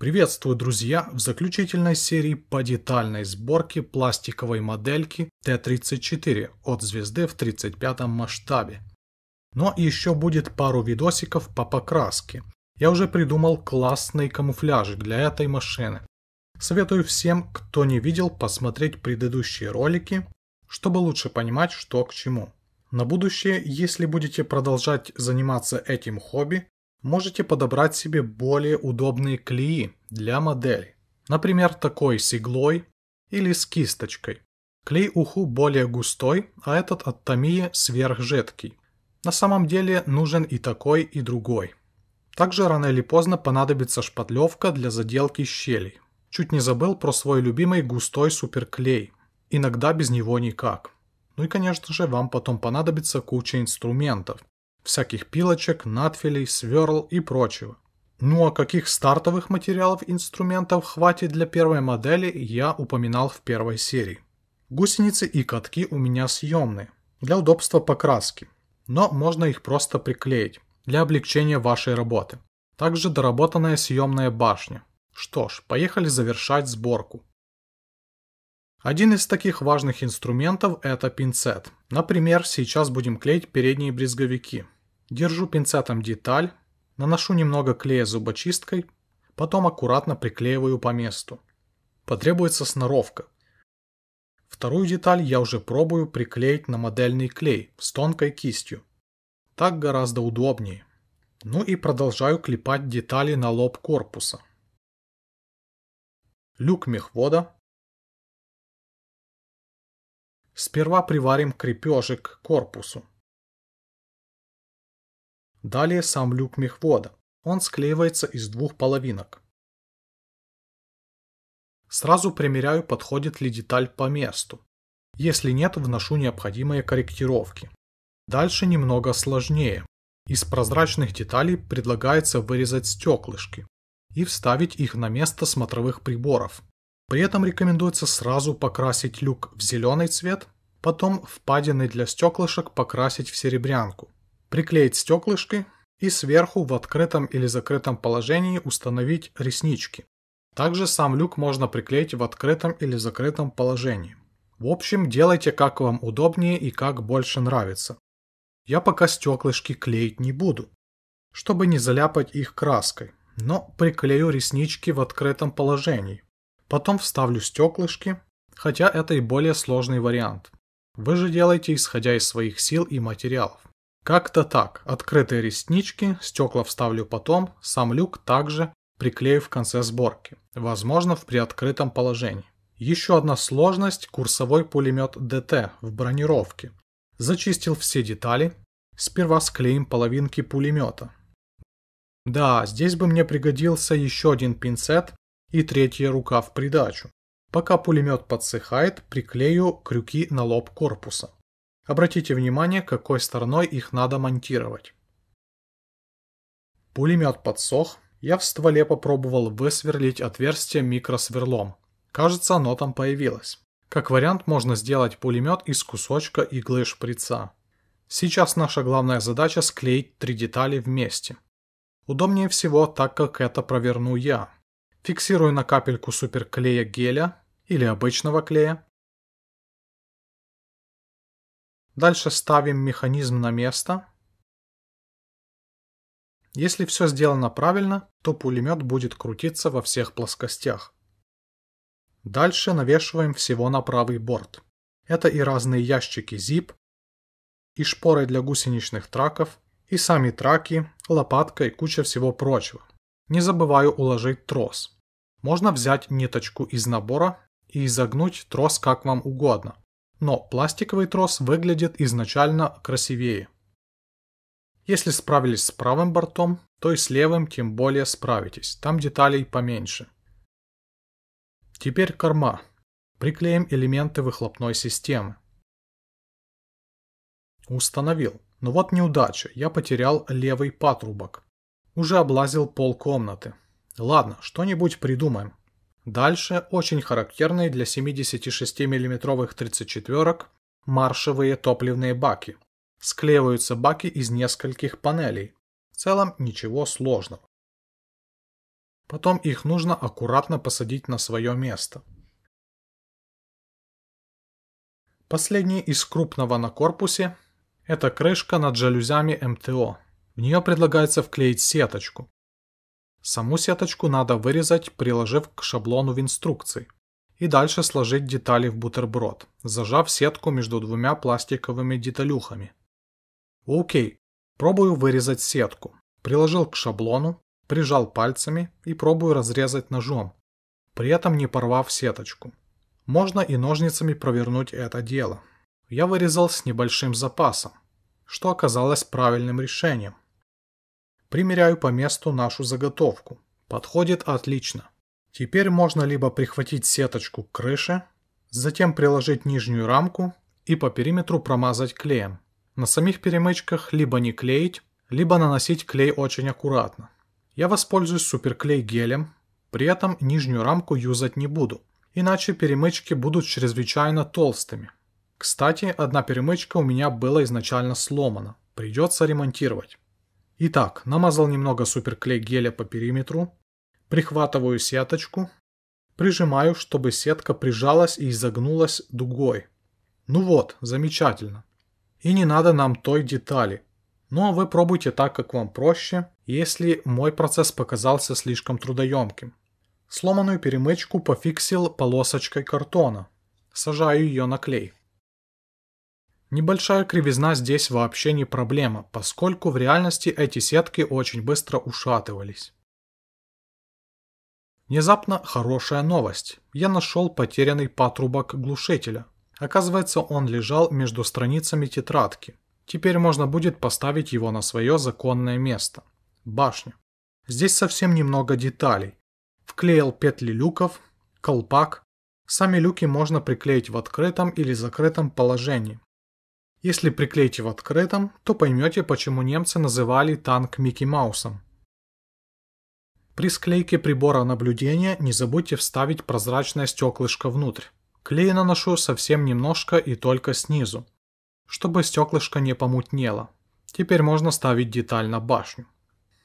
Приветствую, друзья, в заключительной серии по детальной сборке пластиковой модельки Т-34 от звезды в 35 масштабе. Но еще будет пару видосиков по покраске. Я уже придумал классный камуфляжик для этой машины. Советую всем, кто не видел, посмотреть предыдущие ролики, чтобы лучше понимать, что к чему. На будущее, если будете продолжать заниматься этим хобби, можете подобрать себе более удобные клеи для модели. Например, такой с иглой или с кисточкой. Клей уху более густой, а этот от Томия сверхжидкий. На самом деле нужен и такой, и другой. Также рано или поздно понадобится шпатлевка для заделки щелей. Чуть не забыл про свой любимый густой суперклей. Иногда без него никак. Ну и конечно же вам потом понадобится куча инструментов всяких пилочек, надфилей, сверл и прочего. Ну а каких стартовых материалов инструментов хватит для первой модели, я упоминал в первой серии. Гусеницы и катки у меня съемные, для удобства покраски, но можно их просто приклеить, для облегчения вашей работы. Также доработанная съемная башня. Что ж, поехали завершать сборку. Один из таких важных инструментов – это пинцет. Например, сейчас будем клеить передние брезговики. Держу пинцетом деталь, наношу немного клея зубочисткой, потом аккуратно приклеиваю по месту. Потребуется сноровка. Вторую деталь я уже пробую приклеить на модельный клей с тонкой кистью. Так гораздо удобнее. Ну и продолжаю клепать детали на лоб корпуса. Люк мехвода Сперва приварим крепежек к корпусу. Далее сам люк мехвода. Он склеивается из двух половинок. Сразу примеряю, подходит ли деталь по месту. Если нет, вношу необходимые корректировки. Дальше немного сложнее. Из прозрачных деталей предлагается вырезать стеклышки и вставить их на место смотровых приборов. При этом рекомендуется сразу покрасить люк в зеленый цвет Потом впадины для стеклышек покрасить в серебрянку. Приклеить стеклышки и сверху в открытом или закрытом положении установить реснички. Также сам люк можно приклеить в открытом или закрытом положении. В общем, делайте как вам удобнее и как больше нравится. Я пока стеклышки клеить не буду, чтобы не заляпать их краской, но приклею реснички в открытом положении. Потом вставлю стеклышки, хотя это и более сложный вариант. Вы же делаете, исходя из своих сил и материалов. Как-то так. Открытые реснички, стекла вставлю потом, сам люк также приклею в конце сборки. Возможно, в приоткрытом положении. Еще одна сложность – курсовой пулемет ДТ в бронировке. Зачистил все детали. Сперва склеим половинки пулемета. Да, здесь бы мне пригодился еще один пинцет и третья рука в придачу. Пока пулемет подсыхает, приклею крюки на лоб корпуса. Обратите внимание, какой стороной их надо монтировать. Пулемет подсох. Я в стволе попробовал высверлить отверстие микросверлом. Кажется, оно там появилось. Как вариант, можно сделать пулемет из кусочка иглы шприца. Сейчас наша главная задача склеить три детали вместе. Удобнее всего, так как это проверну я фиксирую на капельку суперклея геля или обычного клея. Дальше ставим механизм на место. Если все сделано правильно, то пулемет будет крутиться во всех плоскостях. Дальше навешиваем всего на правый борт. Это и разные ящики zip, и шпоры для гусеничных траков, и сами траки, лопатка и куча всего прочего. Не забываю уложить трос. Можно взять ниточку из набора и изогнуть трос как вам угодно, но пластиковый трос выглядит изначально красивее. Если справились с правым бортом, то и с левым тем более справитесь, там деталей поменьше. Теперь корма. Приклеим элементы выхлопной системы. Установил. Но ну вот неудача, я потерял левый патрубок уже облазил пол комнаты. Ладно, что-нибудь придумаем. Дальше очень характерные для 76 миллиметровых 34 ок маршевые топливные баки. Склеиваются баки из нескольких панелей. В целом ничего сложного. Потом их нужно аккуратно посадить на свое место. Последний из крупного на корпусе – это крышка над жалюзями МТО. В нее предлагается вклеить сеточку. Саму сеточку надо вырезать, приложив к шаблону в инструкции. И дальше сложить детали в бутерброд, зажав сетку между двумя пластиковыми деталюхами. Окей, пробую вырезать сетку. Приложил к шаблону, прижал пальцами и пробую разрезать ножом, при этом не порвав сеточку. Можно и ножницами провернуть это дело. Я вырезал с небольшим запасом, что оказалось правильным решением. Примеряю по месту нашу заготовку. Подходит отлично. Теперь можно либо прихватить сеточку к крыше, затем приложить нижнюю рамку и по периметру промазать клеем. На самих перемычках либо не клеить, либо наносить клей очень аккуратно. Я воспользуюсь суперклей гелем, при этом нижнюю рамку юзать не буду, иначе перемычки будут чрезвычайно толстыми. Кстати, одна перемычка у меня была изначально сломана, придется ремонтировать. Итак, намазал немного суперклей геля по периметру, прихватываю сеточку, прижимаю, чтобы сетка прижалась и изогнулась дугой. Ну вот, замечательно. И не надо нам той детали. Ну а вы пробуйте так, как вам проще, если мой процесс показался слишком трудоемким. Сломанную перемычку пофиксил полосочкой картона. Сажаю ее на клей. Небольшая кривизна здесь вообще не проблема, поскольку в реальности эти сетки очень быстро ушатывались. Внезапно хорошая новость. Я нашел потерянный патрубок глушителя. Оказывается, он лежал между страницами тетрадки. Теперь можно будет поставить его на свое законное место. Башня. Здесь совсем немного деталей. Вклеил петли люков, колпак. Сами люки можно приклеить в открытом или закрытом положении. Если приклеите в открытом, то поймете, почему немцы называли танк Микки Маусом. При склейке прибора наблюдения не забудьте вставить прозрачное стеклышко внутрь. Клей наношу совсем немножко и только снизу, чтобы стеклышко не помутнело. Теперь можно ставить деталь на башню.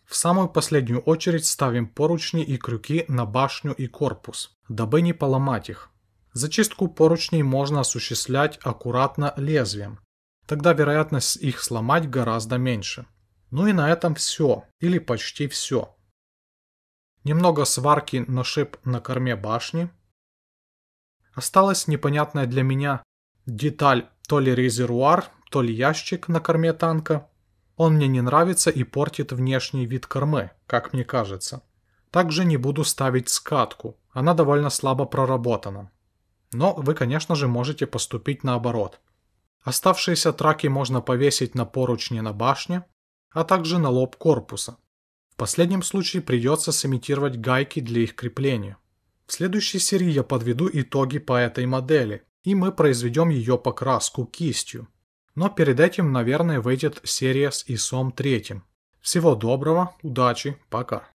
В самую последнюю очередь ставим поручни и крюки на башню и корпус, дабы не поломать их. Зачистку поручней можно осуществлять аккуратно лезвием, Тогда вероятность их сломать гораздо меньше. Ну и на этом все, или почти все. Немного сварки на шип на корме башни. Осталась непонятная для меня деталь то ли резервуар, то ли ящик на корме танка. Он мне не нравится и портит внешний вид кормы, как мне кажется. Также не буду ставить скатку, она довольно слабо проработана. Но вы, конечно же, можете поступить наоборот. Оставшиеся траки можно повесить на поручни на башне, а также на лоб корпуса. В последнем случае придется сымитировать гайки для их крепления. В следующей серии я подведу итоги по этой модели, и мы произведем ее покраску кистью. Но перед этим, наверное, выйдет серия с ИСом 3. Всего доброго, удачи, пока.